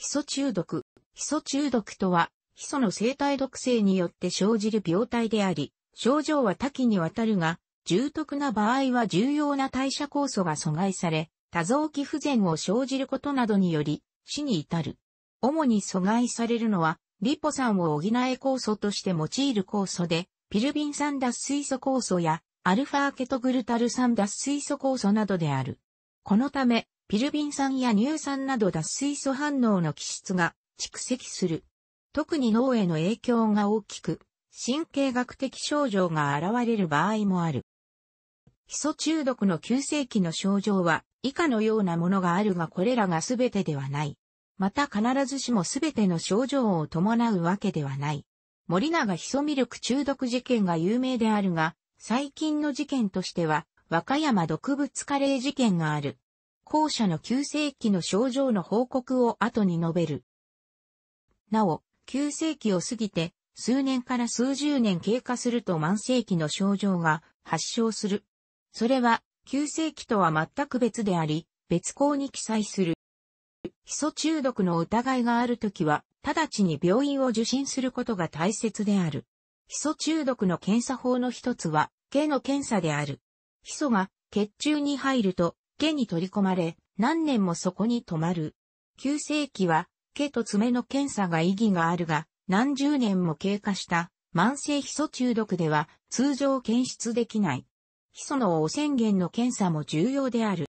ヒ素中毒。ヒ素中毒とは、ヒ素の生体毒性によって生じる病態であり、症状は多岐にわたるが、重篤な場合は重要な代謝酵素が阻害され、多臓器不全を生じることなどにより、死に至る。主に阻害されるのは、リポ酸を補え酵素として用いる酵素で、ピルビン酸脱水素酵素や、アルファケトグルタル酸脱水素酵素などである。このため、ピルビン酸や乳酸など脱水素反応の基質が蓄積する。特に脳への影響が大きく、神経学的症状が現れる場合もある。ヒ素中毒の急性期の症状は以下のようなものがあるがこれらが全てではない。また必ずしも全ての症状を伴うわけではない。森永ヒ素ミルク中毒事件が有名であるが、最近の事件としては、和歌山毒物カレー事件がある。後者の急性期の症状の報告を後に述べる。なお、急性期を過ぎて、数年から数十年経過すると慢性期の症状が発症する。それは、急性期とは全く別であり、別項に記載する。ヒ素中毒の疑いがあるときは、直ちに病院を受診することが大切である。ヒ素中毒の検査法の一つは、毛の検査である。ヒ素が血中に入ると毛に取り込まれ、何年もそこに止まる。急性期は、毛と爪の検査が意義があるが、何十年も経過した慢性ヒ素中毒では通常検出できない。ヒ素の汚染源の検査も重要である。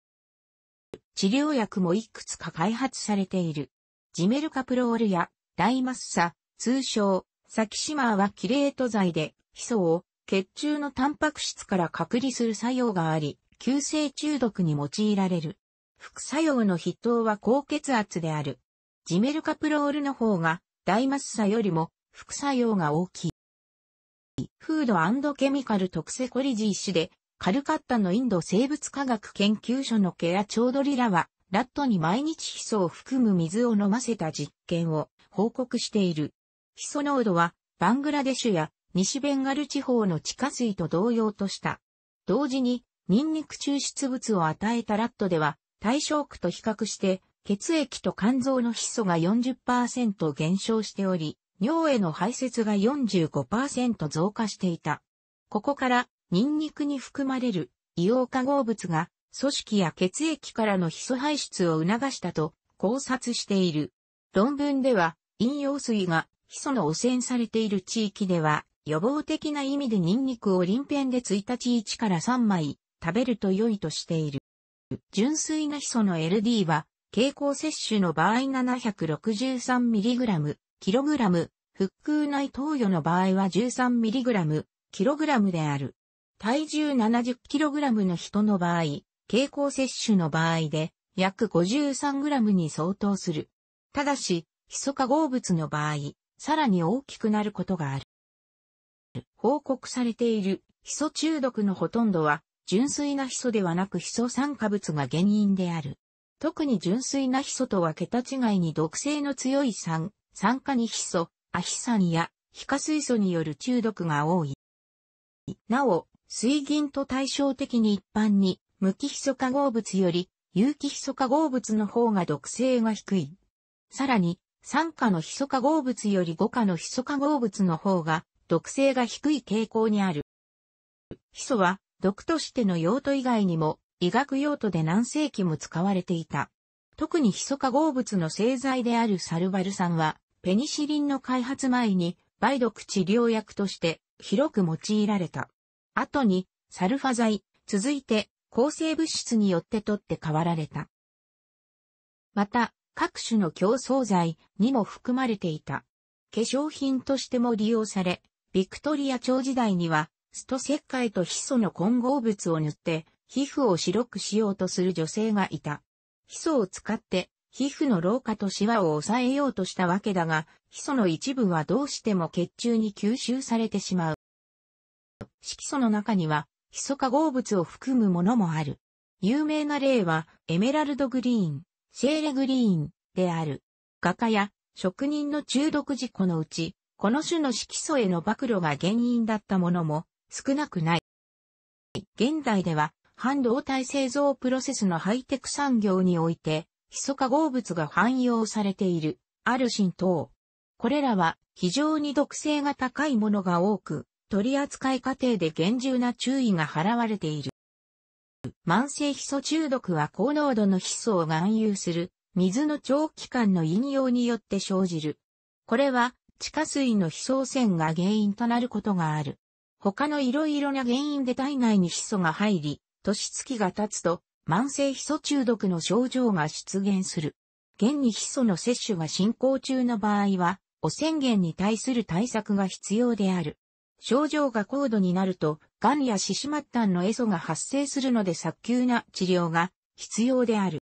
治療薬もいくつか開発されている。ジメルカプロールやライマッサ、通称、サキシマーはキレート剤で、ヒ素を血中のタンパク質から隔離する作用があり、急性中毒に用いられる。副作用の筆頭は高血圧である。ジメルカプロールの方が、大マッサよりも副作用が大きい。フードケミカル特セコリジー氏で、カルカッタのインド生物科学研究所のケアチョードリラは、ラットに毎日ヒ素を含む水を飲ませた実験を報告している。ヒ素濃度は、バングラデシュや西ベンガル地方の地下水と同様とした。同時に、ニンニク抽出物を与えたラットでは、対象区と比較して、血液と肝臓のヒ素が40%減少しており、尿への排泄が45%増加していた。ここから、ニンニクに含まれる硫黄化合物が、組織や血液からのヒ素排出を促したと考察している。論文では、飲用水がヒ素の汚染されている地域では、予防的な意味でニンニクを臨片で1日1から3枚、食べると良いとしている。純粋なヒ素の LD は、経口摂取の場合 763mg、kg、腹腔内投与の場合は 13mg、kg である。体重 70kg の人の場合、経口摂取の場合で約 53g に相当する。ただし、ヒ素化合物の場合、さらに大きくなることがある。報告されているヒ素中毒のほとんどは純粋なヒ素ではなくヒ素酸化物が原因である。特に純粋なヒ素とは桁違いに毒性の強い酸、酸化にヒ素、アヒ酸や皮下水素による中毒が多い。なお、水銀と対照的に一般に無機ヒ素化合物より有機ヒ素化合物の方が毒性が低い。さらに、酸化のヒ素化合物より5価のヒ素化合物の方が毒性が低い傾向にある。ヒ素は毒としての用途以外にも、医学用途で何世紀も使われていた。特にヒ素化合物の製剤であるサルバル酸は、ペニシリンの開発前に、梅毒治療薬として広く用いられた。後に、サルファ剤、続いて、抗生物質によって取って代わられた。また、各種の競争剤にも含まれていた。化粧品としても利用され、ビクトリア朝時代にはスト石灰とヒ素の混合物を塗って、皮膚を白くしようとする女性がいた。ヒ素を使って、皮膚の老化とシワを抑えようとしたわけだが、ヒ素の一部はどうしても血中に吸収されてしまう。色素の中には、ヒ素化合物を含むものもある。有名な例は、エメラルドグリーン、シェーレグリーンである。画家や職人の中毒事故のうち、この種の色素への暴露が原因だったものも少なくない。現代では、半導体製造プロセスのハイテク産業において、ヒ素化合物が汎用されている、アルシン等。これらは非常に毒性が高いものが多く、取扱い過程で厳重な注意が払われている。慢性ヒ素中毒は高濃度のヒ素を含有する水の長期間の飲用によって生じる。これは地下水の非層線が原因となることがある。他の色々な原因で体内にヒ素が入り、年月が経つと、慢性ヒ素中毒の症状が出現する。現にヒ素の摂取が進行中の場合は、汚染源に対する対策が必要である。症状が高度になると、癌や四肢末端のエソが発生するので早急な治療が必要である。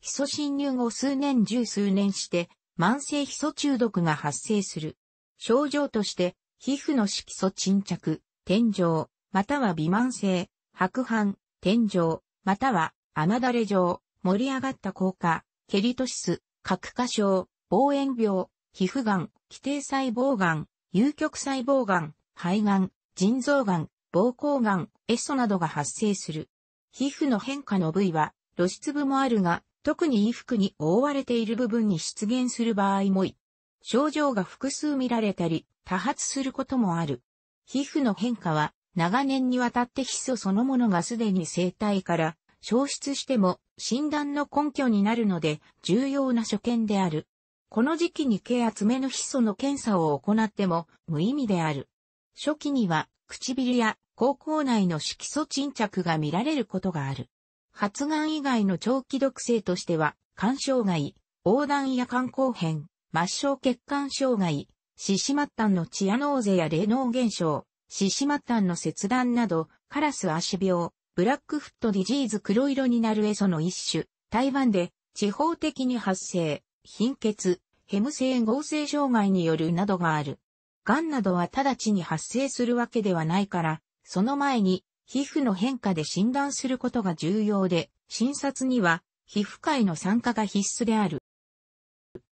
ヒ素侵入後数年十数年して、慢性ヒ素中毒が発生する。症状として、皮膚の色素沈着、天井、または微慢性、白斑、天井、または穴だれ状、盛り上がった効果、ケリトシス、角化症、望遠病、皮膚がん、基底細胞がん、有極細胞がん、肺がん、腎臓がん、膀胱がん、エソなどが発生する。皮膚の変化の部位は露出部もあるが、特に衣服に覆われている部分に出現する場合もい。症状が複数見られたり、多発することもある。皮膚の変化は長年にわたってヒ素そのものがすでに生体から消失しても診断の根拠になるので重要な所見である。この時期に毛厚めのヒ素の検査を行っても無意味である。初期には唇や口腔内の色素沈着が見られることがある。発がん以外の長期毒性としては、肝障害、横断や肝硬変、末梢血管障害、シシマッタンのチアノーゼや霊能現象、シシマッタンの切断など、カラス足病、ブラックフットディジーズ黒色になるエソの一種、台湾で地方的に発生、貧血、ヘム性合成障害によるなどがある。癌などは直ちに発生するわけではないから、その前に皮膚の変化で診断することが重要で、診察には皮膚科医の参加が必須である。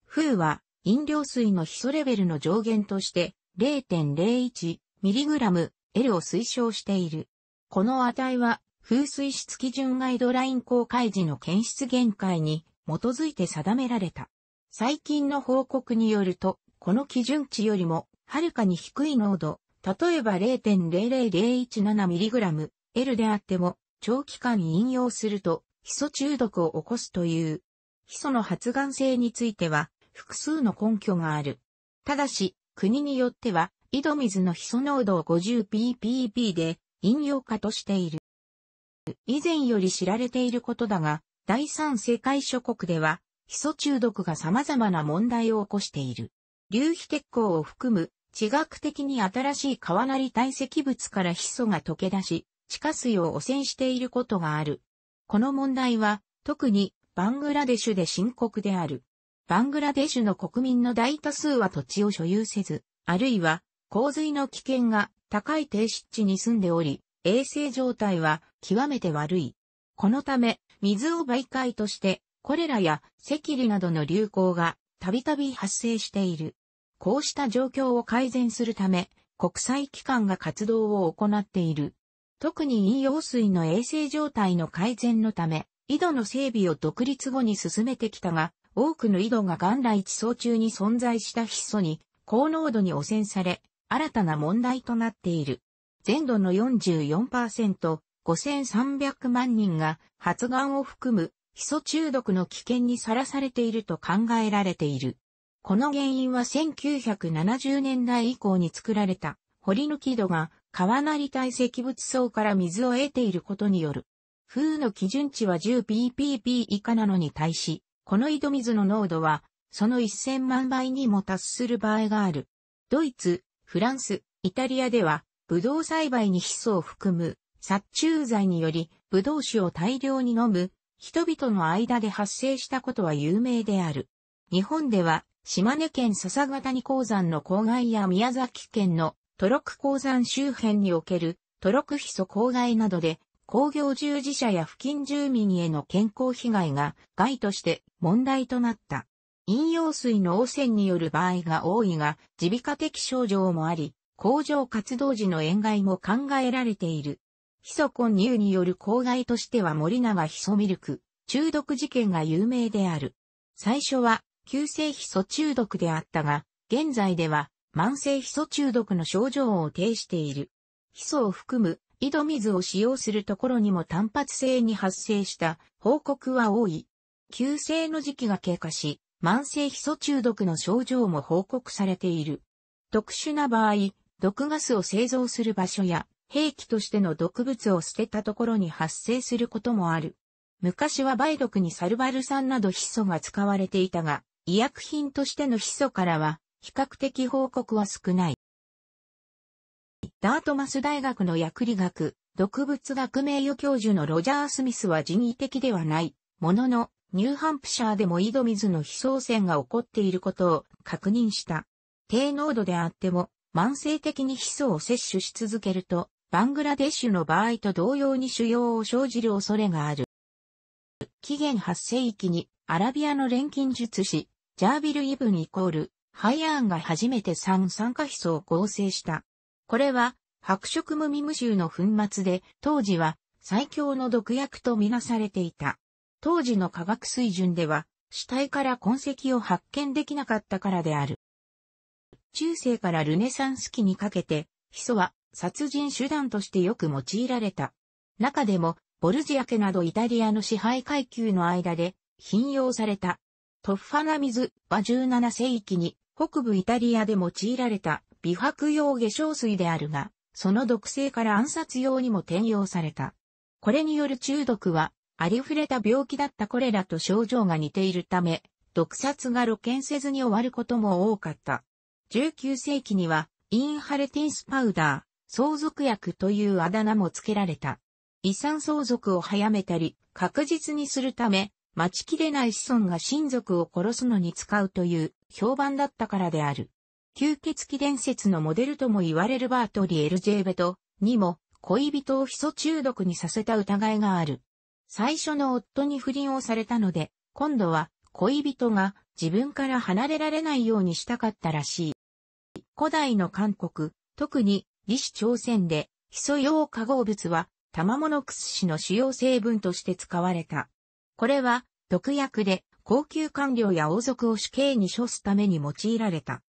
風は飲料水のヒ素レベルの上限として 0.01mg L を推奨している。この値は風水質基準ガイドライン公開時の検出限界に基づいて定められた。最近の報告によると、この基準値よりもはるかに低い濃度、例えば 0.00017mg L であっても、長期間飲用すると、ヒ素中毒を起こすという。ヒ素の発がん性については、複数の根拠がある。ただし、国によっては、井戸水のヒ素濃度を 50ppb で飲用化としている。以前より知られていることだが、第三世界諸国では、ヒ素中毒が様々な問題を起こしている。流皮鉄鋼を含む地学的に新しい川なり堆積物からヒ素が溶け出し、地下水を汚染していることがある。この問題は、特にバングラデシュで深刻である。バングラデシュの国民の大多数は土地を所有せず、あるいは洪水の危険が高い低湿地に住んでおり、衛生状態は極めて悪い。このため、水を媒介として、コレラや赤痢などの流行がたびたび発生している。こうした状況を改善するため、国際機関が活動を行っている。特に飲用水の衛生状態の改善のため、井戸の整備を独立後に進めてきたが、多くの井戸が元来地層中に存在した筆素に高濃度に汚染され、新たな問題となっている。全土の44%、5300万人が発岩を含むヒ素中毒の危険にさらされていると考えられている。この原因は1970年代以降に作られた掘り抜き土が川なり堆積物層から水を得ていることによる。風の基準値は1 0 p p 以下なのに対し、この井戸水の濃度は、その1000万倍にも達する場合がある。ドイツ、フランス、イタリアでは、ブドウ栽培にヒ素を含む殺虫剤により、ブドウ酒を大量に飲む、人々の間で発生したことは有名である。日本では、島根県笹ヶ谷鉱山の郊外や宮崎県のトロク鉱山周辺におけるトロクヒ素郊外などで工業従事者や付近住民への健康被害が害として問題となった。飲用水の汚染による場合が多いが、耳鼻科的症状もあり、工場活動時の塩害も考えられている。ヒ素混入による公害としては森永ヒ素ミルク、中毒事件が有名である。最初は、急性ヒ素中毒であったが、現在では、慢性ヒ素中毒の症状を呈している。ヒ素を含む井戸水を使用するところにも単発性に発生した報告は多い。急性の時期が経過し、慢性ヒ素中毒の症状も報告されている。特殊な場合、毒ガスを製造する場所や兵器としての毒物を捨てたところに発生することもある。昔は梅毒にサルバル酸などヒ素が使われていたが、医薬品としてのヒ素からは比較的報告は少ない。ダートマス大学の薬理学、毒物学名誉教授のロジャー・スミスは人為的ではない、ものの、ニューハンプシャーでも井戸水の飛送船が起こっていることを確認した。低濃度であっても、慢性的にヒ素を摂取し続けると、バングラデシュの場合と同様に腫瘍を生じる恐れがある。紀元8世紀にアラビアの錬金術師、ジャービル・イブンイコール、ハイアーンが初めて酸酸化ヒ素を合成した。これは、白色無味無臭の粉末で、当時は最強の毒薬とみなされていた。当時の科学水準では、死体から痕跡を発見できなかったからである。中世からルネサンス期にかけて、ヒ素は殺人手段としてよく用いられた。中でも、ボルジア家などイタリアの支配階級の間で頻用された。トッファナ水は17世紀に北部イタリアで用いられた美白用化粧水であるが、その毒性から暗殺用にも転用された。これによる中毒はありふれた病気だったこれらと症状が似ているため、毒殺が露見せずに終わることも多かった。19世紀には、インハレティンスパウダー、相続薬というあだ名も付けられた。遺産相続を早めたり、確実にするため、待ちきれない子孫が親族を殺すのに使うという評判だったからである。吸血鬼伝説のモデルとも言われるバートリ・エルジェーベトにも恋人をヒ素中毒にさせた疑いがある。最初の夫に不倫をされたので、今度は恋人が自分から離れられないようにしたかったらしい。古代の韓国、特に李氏朝鮮で、ヒ素用化合物は、玉物ス指の主要成分として使われた。これは、毒薬で、高級官僚や王族を死刑に処すために用いられた。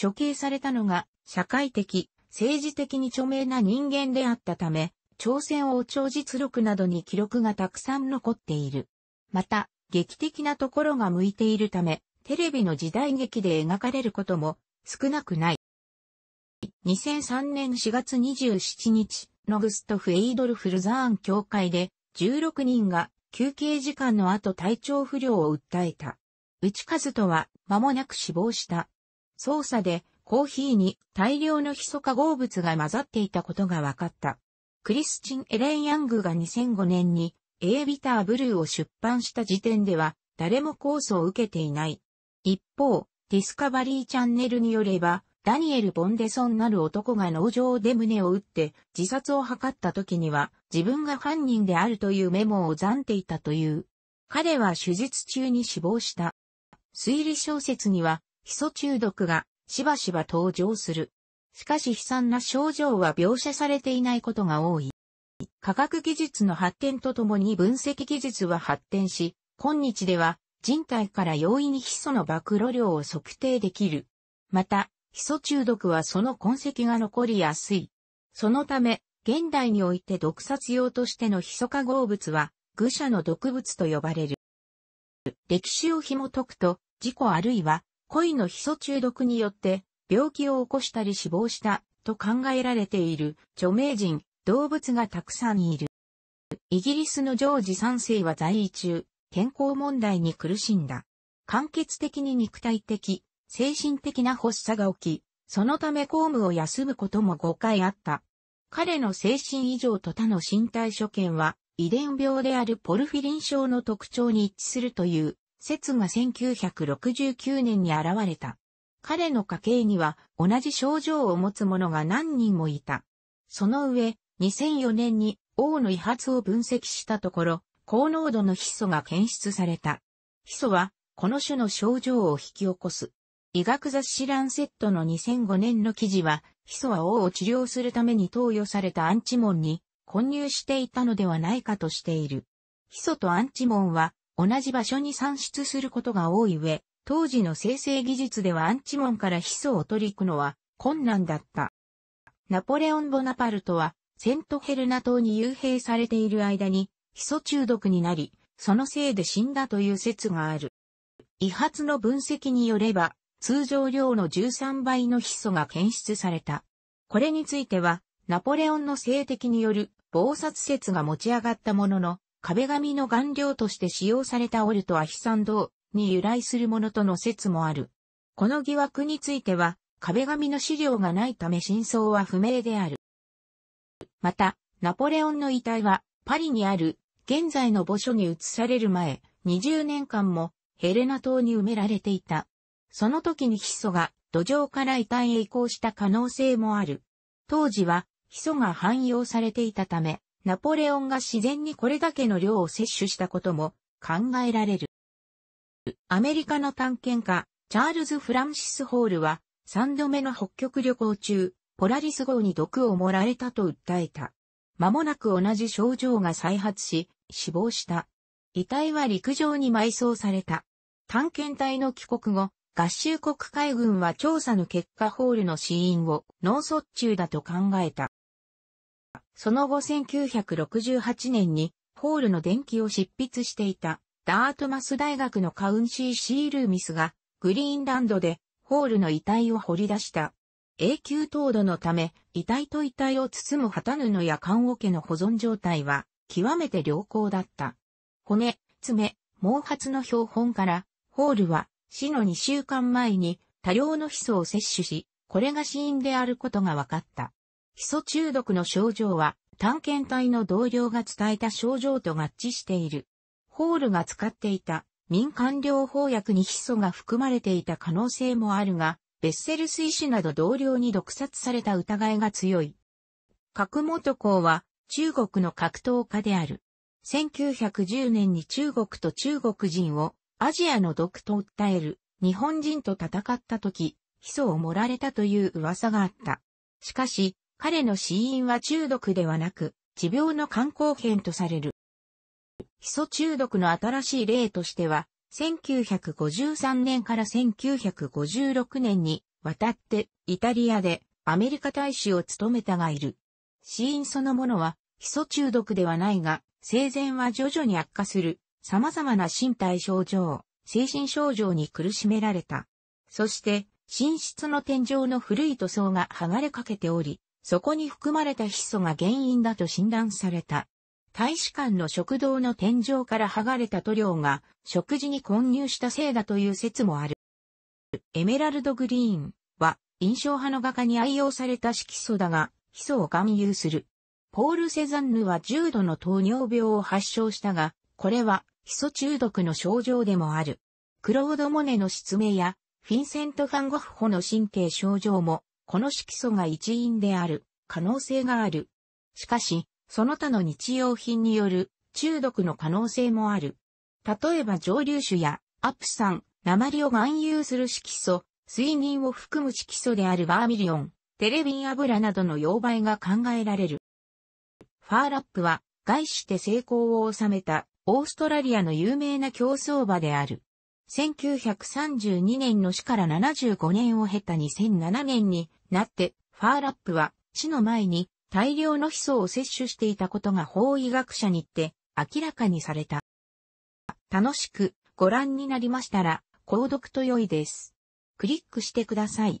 処刑されたのが、社会的、政治的に著名な人間であったため、朝鮮王朝実録などに記録がたくさん残っている。また、劇的なところが向いているため、テレビの時代劇で描かれることも少なくない。2003年4月27日ノグストフ・エイドルフ・ルザーン教会で16人が休憩時間の後体調不良を訴えた。内和人は間もなく死亡した。捜査でコーヒーに大量のヒ素化合物が混ざっていたことが分かった。クリスチン・エレン・ヤングが2005年に、エービター・ブルーを出版した時点では、誰もコースを受けていない。一方、ディスカバリーチャンネルによれば、ダニエル・ボンデソンなる男が農場で胸を打って自殺を図った時には自分が犯人であるというメモを暫っていたという。彼は手術中に死亡した。推理小説にはヒ素中毒がしばしば登場する。しかし悲惨な症状は描写されていないことが多い。科学技術の発展とともに分析技術は発展し、今日では人体から容易にヒ素の暴露量を測定できる。また、ヒ素中毒はその痕跡が残りやすい。そのため、現代において毒殺用としてのヒ素化合物は、愚者の毒物と呼ばれる。歴史を紐解くと、事故あるいは、恋のヒ素中毒によって、病気を起こしたり死亡したと考えられている著名人、動物がたくさんいる。イギリスのジョージ3世は在位中、健康問題に苦しんだ。間欠的に肉体的、精神的な発作が起き、そのため公務を休むことも5回あった。彼の精神異常と他の身体所見は、遺伝病であるポルフィリン症の特徴に一致するという説が1969年に現れた。彼の家系には同じ症状を持つ者が何人もいた。その上、2004年に王の遺髪を分析したところ、高濃度のヒ素が検出された。ヒ素は、この種の症状を引き起こす。医学雑誌ランセットの2005年の記事は、ヒ素は王を治療するために投与されたアンチモンに混入していたのではないかとしている。ヒ素とアンチモンは同じ場所に産出することが多い上、当時の生成技術ではアンチモンからヒ素を取り行くのは困難だった。ナポレオン・ボナパルトはセントヘルナ島に幽閉されている間にヒ素中毒になり、そのせいで死んだという説がある。遺発の分析によれば、通常量の13倍のヒ素が検出された。これについては、ナポレオンの性的による暴殺説が持ち上がったものの、壁紙の顔料として使用されたオルトはサンドに由来するものとの説もある。この疑惑については、壁紙の資料がないため真相は不明である。また、ナポレオンの遺体は、パリにある、現在の墓所に移される前、20年間も、ヘレナ島に埋められていた。その時にヒ素が、土壌から遺体へ移行した可能性もある。当時は、ヒ素が汎用されていたため、ナポレオンが自然にこれだけの量を摂取したことも考えられる。アメリカの探検家、チャールズ・フランシス・ホールは、3度目の北極旅行中、ポラリス号に毒を盛られたと訴えた。間もなく同じ症状が再発し、死亡した。遺体は陸上に埋葬された。探検隊の帰国後、合衆国海軍は調査の結果ホールの死因を脳卒中だと考えた。その後1968年にホールの電気を執筆していたダートマス大学のカウンシー・シールーミスが、グリーンランドで、ホールの遺体を掘り出した。永久凍土のため、遺体と遺体を包む旗布や缶桶の保存状態は、極めて良好だった。骨、爪、毛髪の標本から、ホールは死の2週間前に多量のヒ素を摂取し、これが死因であることが分かった。ヒ素中毒の症状は探検隊の同僚が伝えた症状と合致している。ホールが使っていた民間療法薬にヒ素が含まれていた可能性もあるが、ベッセル水死など同僚に毒殺された疑いが強い。角元公は中国の格闘家である。1910年に中国と中国人をアジアの毒と訴える日本人と戦った時、ヒ素を盛られたという噂があった。しかし、彼の死因は中毒ではなく、持病の肝硬変とされる。ヒ素中毒の新しい例としては、1953年から1956年に渡ってイタリアでアメリカ大使を務めたがいる。死因そのものはヒ素中毒ではないが、生前は徐々に悪化する様々な身体症状、精神症状に苦しめられた。そして、寝室の天井の古い塗装が剥がれかけており、そこに含まれたヒ素が原因だと診断された。大使館の食堂の天井から剥がれた塗料が食事に混入したせいだという説もある。エメラルドグリーンは印象派の画家に愛用された色素だが、基礎を含有する。ポール・セザンヌは重度の糖尿病を発症したが、これは基礎中毒の症状でもある。クロード・モネの失明やフィンセント・ファン・ゴッホの神経症状も、この色素が一因である可能性がある。しかし、その他の日用品による中毒の可能性もある。例えば蒸留酒やアプサン、鉛を含有する色素、水銀を含む色素であるバーミリオン、テレビン油などの溶媒が考えられる。ファーラップは、外して成功を収めた、オーストラリアの有名な競争馬である。1932年の死から75年を経た2007年になって、ファーラップは、死の前に大量のヒ素を摂取していたことが法医学者にって明らかにされた。楽しくご覧になりましたら、購読と良いです。クリックしてください。